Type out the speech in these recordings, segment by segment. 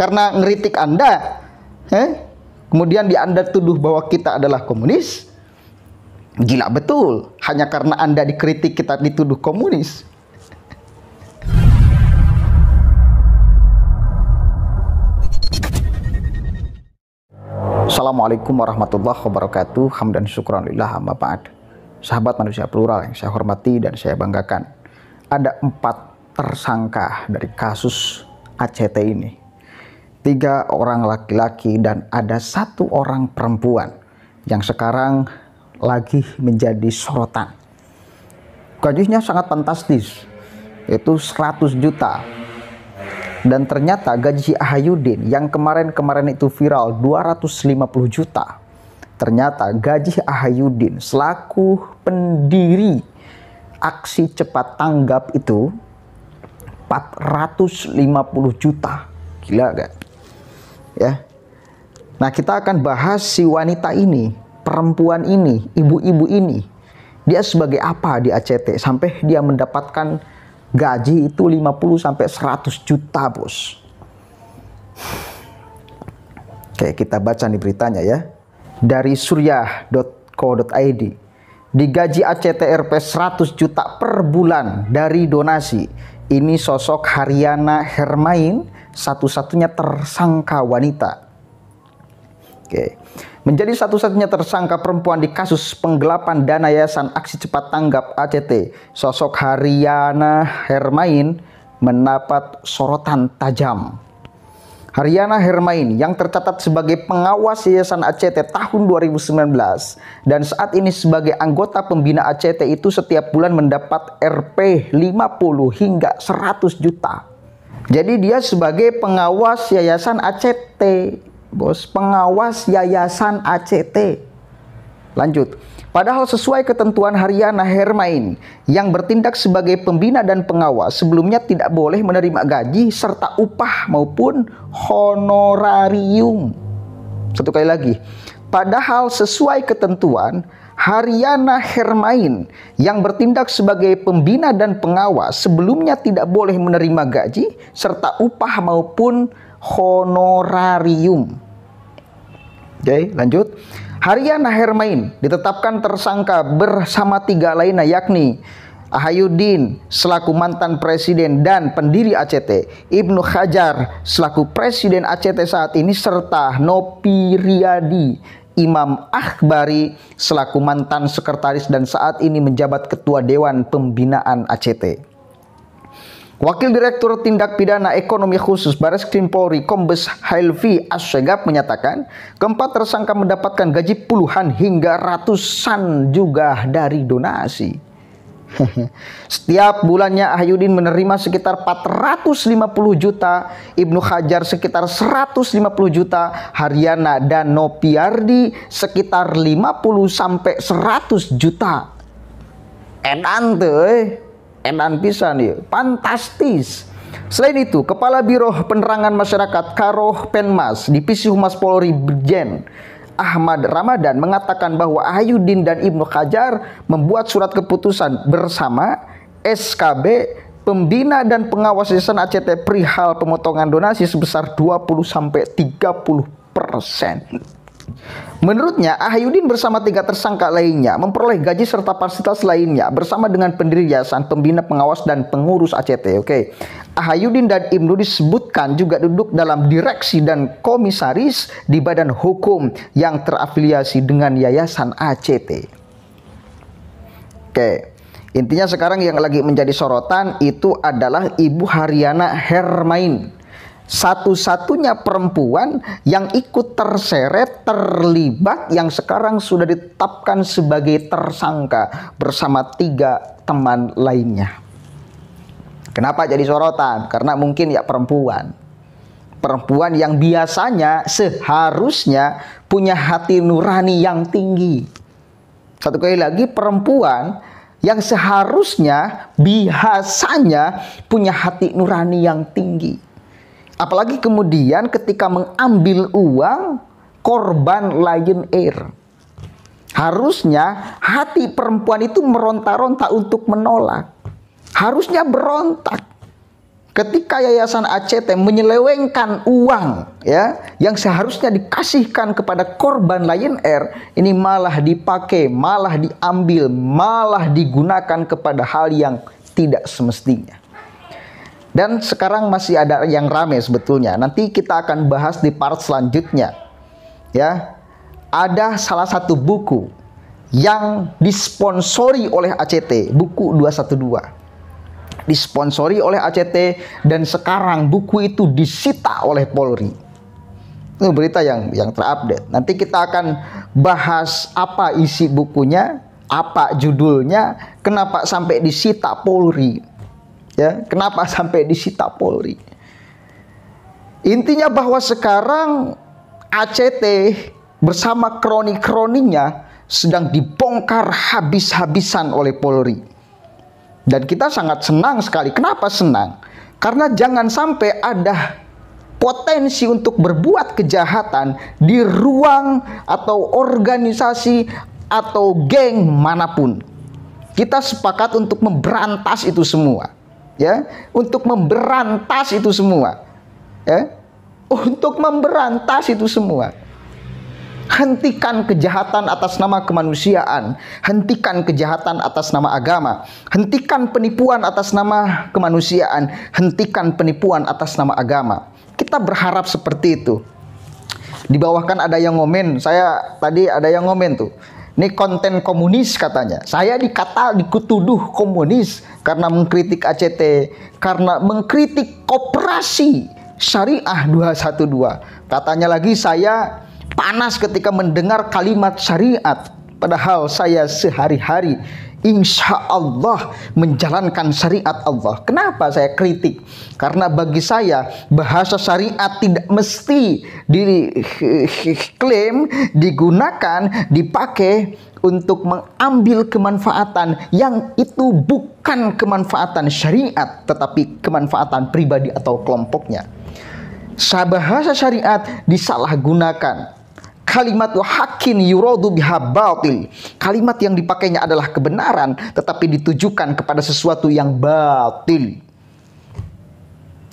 karena ngeritik Anda, eh, kemudian di Anda tuduh bahwa kita adalah komunis, gila betul. Hanya karena Anda dikritik kita dituduh komunis. Assalamualaikum warahmatullahi wabarakatuh. Hamdan syukran lillah amma ba'd. Sahabat manusia plural yang saya hormati dan saya banggakan. Ada empat tersangka dari kasus ACT ini tiga orang laki-laki dan ada satu orang perempuan yang sekarang lagi menjadi sorotan. Gajinya sangat fantastis, itu 100 juta. Dan ternyata gaji Ahayudin yang kemarin-kemarin itu viral 250 juta. Ternyata gaji Ahayudin selaku pendiri aksi cepat tanggap itu 450 juta. Gila gak? ya. Nah, kita akan bahas si wanita ini, perempuan ini, ibu-ibu ini. Dia sebagai apa di ACT sampai dia mendapatkan gaji itu 50 sampai 100 juta, Bos. Oke, kita baca nih beritanya ya. Dari suryah.co.id. Digaji ACT RP 100 juta per bulan dari donasi. Ini sosok Haryana Hermain satu-satunya tersangka wanita. Oke. Menjadi satu-satunya tersangka perempuan di kasus penggelapan dana yayasan aksi cepat tanggap ACT, sosok Haryana Hermain mendapat sorotan tajam. Haryana Hermain yang tercatat sebagai pengawas Yayasan ACT tahun 2019 dan saat ini sebagai anggota pembina ACT itu setiap bulan mendapat Rp 50 hingga 100 juta. Jadi dia sebagai pengawas yayasan ACT, Bos, pengawas yayasan ACT. Lanjut. Padahal sesuai ketentuan Haryana Hermain yang bertindak sebagai pembina dan pengawas sebelumnya tidak boleh menerima gaji serta upah maupun honorarium. Satu kali lagi. Padahal sesuai ketentuan Haryana Hermain yang bertindak sebagai pembina dan pengawas sebelumnya tidak boleh menerima gaji serta upah maupun honorarium. Oke, lanjut. Haryana Hermain ditetapkan tersangka bersama tiga lainnya yakni Ahayudin selaku mantan presiden dan pendiri ACT, Ibnu Hajar selaku presiden ACT saat ini serta Nopi Riyadi Imam Akhbari selaku mantan sekretaris dan saat ini menjabat ketua Dewan Pembinaan ACT. Wakil Direktur Tindak Pidana Ekonomi Khusus Baris Krim Polri Kombes Hailvi Assegap menyatakan keempat tersangka mendapatkan gaji puluhan hingga ratusan juga dari donasi. Setiap bulannya Ahyudin menerima sekitar 450 juta, Ibnu Hajar sekitar 150 juta, Haryana dan Nopiardi sekitar 50 sampai 100 juta. Enan tuh, enan bisa nih, fantastis. Selain itu, Kepala Biro Penerangan Masyarakat Karoh Penmas, Divisi Humas Polri Brigjen Ahmad Ramadan mengatakan bahwa Ayudin dan Ibnu Hajar membuat surat keputusan bersama SKB pembina dan pengawas yayasan ACT perihal pemotongan donasi sebesar 20 sampai 30 persen. Menurutnya, Ahyudin bersama tiga tersangka lainnya memperoleh gaji serta fasilitas lainnya bersama dengan pendiri yayasan pembina pengawas dan pengurus ACT. Oke, okay. Ahyudin dan Ibnu disebutkan juga duduk dalam direksi dan komisaris di badan hukum yang terafiliasi dengan yayasan ACT. Oke, okay. intinya sekarang yang lagi menjadi sorotan itu adalah Ibu Haryana Hermain satu-satunya perempuan yang ikut terseret, terlibat, yang sekarang sudah ditetapkan sebagai tersangka bersama tiga teman lainnya. Kenapa jadi sorotan? Karena mungkin ya perempuan. Perempuan yang biasanya seharusnya punya hati nurani yang tinggi. Satu kali lagi perempuan yang seharusnya biasanya punya hati nurani yang tinggi Apalagi kemudian ketika mengambil uang korban Lion Air. Harusnya hati perempuan itu meronta-ronta untuk menolak. Harusnya berontak. Ketika Yayasan ACT menyelewengkan uang ya yang seharusnya dikasihkan kepada korban Lion Air ini malah dipakai, malah diambil, malah digunakan kepada hal yang tidak semestinya. Dan sekarang masih ada yang rame sebetulnya. Nanti kita akan bahas di part selanjutnya. Ya. Ada salah satu buku yang disponsori oleh ACT, buku 212. Disponsori oleh ACT dan sekarang buku itu disita oleh Polri. Itu berita yang yang terupdate. Nanti kita akan bahas apa isi bukunya, apa judulnya, kenapa sampai disita Polri. Ya, kenapa sampai disita Polri? Intinya bahwa sekarang ACT bersama kroni-kroninya sedang dibongkar habis-habisan oleh Polri. Dan kita sangat senang sekali. Kenapa senang? Karena jangan sampai ada potensi untuk berbuat kejahatan di ruang atau organisasi atau geng manapun. Kita sepakat untuk memberantas itu semua ya untuk memberantas itu semua ya untuk memberantas itu semua Hentikan kejahatan atas nama kemanusiaan, hentikan kejahatan atas nama agama, hentikan penipuan atas nama kemanusiaan, hentikan penipuan atas nama agama. Kita berharap seperti itu. Di bawah kan ada yang ngomen, saya tadi ada yang ngomen tuh. Ini konten komunis katanya. Saya dikata dikutuduh komunis karena mengkritik ACT, karena mengkritik koperasi syariah 212. Katanya lagi saya panas ketika mendengar kalimat syariat. Padahal saya sehari-hari insya Allah menjalankan syariat Allah. Kenapa saya kritik? Karena bagi saya bahasa syariat tidak mesti diklaim, digunakan, dipakai untuk mengambil kemanfaatan yang itu bukan kemanfaatan syariat tetapi kemanfaatan pribadi atau kelompoknya. Bahasa syariat disalahgunakan Kalimat wahakin yuradu biha batil. Kalimat yang dipakainya adalah kebenaran tetapi ditujukan kepada sesuatu yang batil.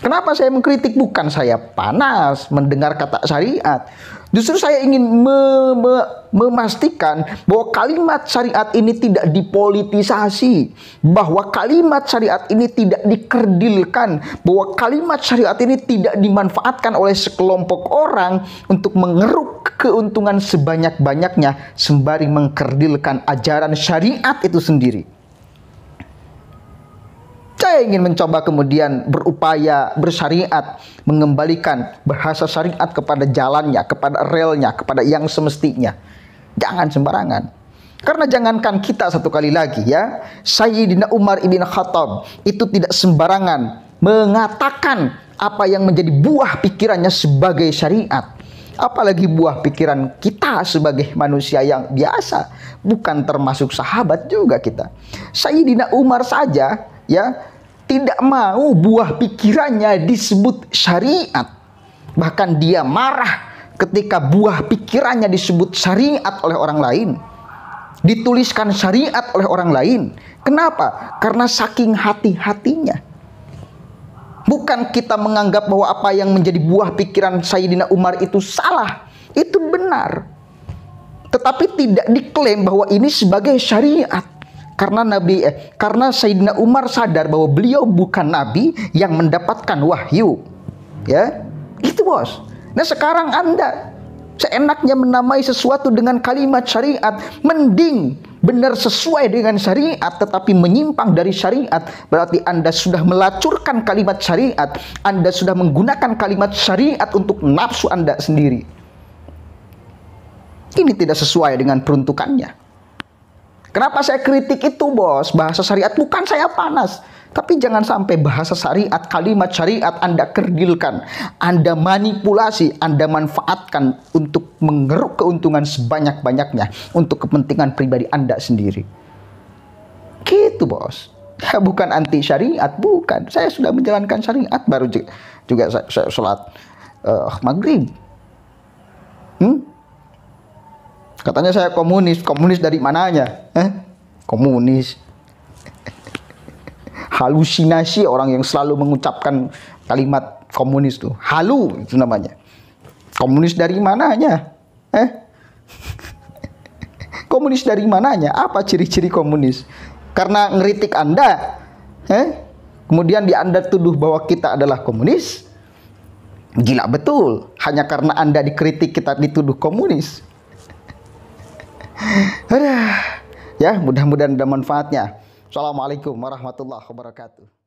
Kenapa saya mengkritik? Bukan saya panas mendengar kata syariat. Justru saya ingin me me memastikan bahwa kalimat syariat ini tidak dipolitisasi, bahwa kalimat syariat ini tidak dikerdilkan, bahwa kalimat syariat ini tidak dimanfaatkan oleh sekelompok orang untuk mengeruk keuntungan sebanyak-banyaknya sembari mengkerdilkan ajaran syariat itu sendiri saya ingin mencoba kemudian berupaya bersyariat mengembalikan bahasa syariat kepada jalannya, kepada relnya, kepada yang semestinya. Jangan sembarangan. Karena jangankan kita satu kali lagi ya, Sayyidina Umar ibn Khattab itu tidak sembarangan mengatakan apa yang menjadi buah pikirannya sebagai syariat. Apalagi buah pikiran kita sebagai manusia yang biasa, bukan termasuk sahabat juga kita. Sayyidina Umar saja ya tidak mau buah pikirannya disebut syariat. Bahkan dia marah ketika buah pikirannya disebut syariat oleh orang lain. Dituliskan syariat oleh orang lain. Kenapa? Karena saking hati-hatinya. Bukan kita menganggap bahwa apa yang menjadi buah pikiran Sayyidina Umar itu salah. Itu benar. Tetapi tidak diklaim bahwa ini sebagai syariat. Karena Nabi eh, karena Sayyidina Umar sadar bahwa beliau bukan nabi yang mendapatkan wahyu. Ya. Itu bos. Nah, sekarang Anda seenaknya menamai sesuatu dengan kalimat syariat, mending benar sesuai dengan syariat tetapi menyimpang dari syariat berarti Anda sudah melacurkan kalimat syariat Anda sudah menggunakan kalimat syariat untuk nafsu Anda sendiri ini tidak sesuai dengan peruntukannya Kenapa saya kritik itu, Bos? Bahasa syariat bukan saya panas. Tapi jangan sampai bahasa syariat, kalimat syariat Anda kerdilkan, Anda manipulasi, Anda manfaatkan untuk mengeruk keuntungan sebanyak-banyaknya untuk kepentingan pribadi Anda sendiri. Gitu, Bos. Ya, bukan anti syariat, bukan. Saya sudah menjalankan syariat baru juga, juga saya, saya sholat uh, maghrib Katanya saya komunis. Komunis dari mananya? Eh? Komunis. Halusinasi orang yang selalu mengucapkan kalimat komunis tuh. Halu itu namanya. Komunis dari mananya? Eh? Komunis dari mananya? Apa ciri-ciri komunis? Karena ngeritik Anda, eh? kemudian di Anda tuduh bahwa kita adalah komunis. Gila betul, hanya karena Anda dikritik kita dituduh komunis. Aduh. Ya, mudah-mudahan ada manfaatnya. Assalamualaikum warahmatullahi wabarakatuh.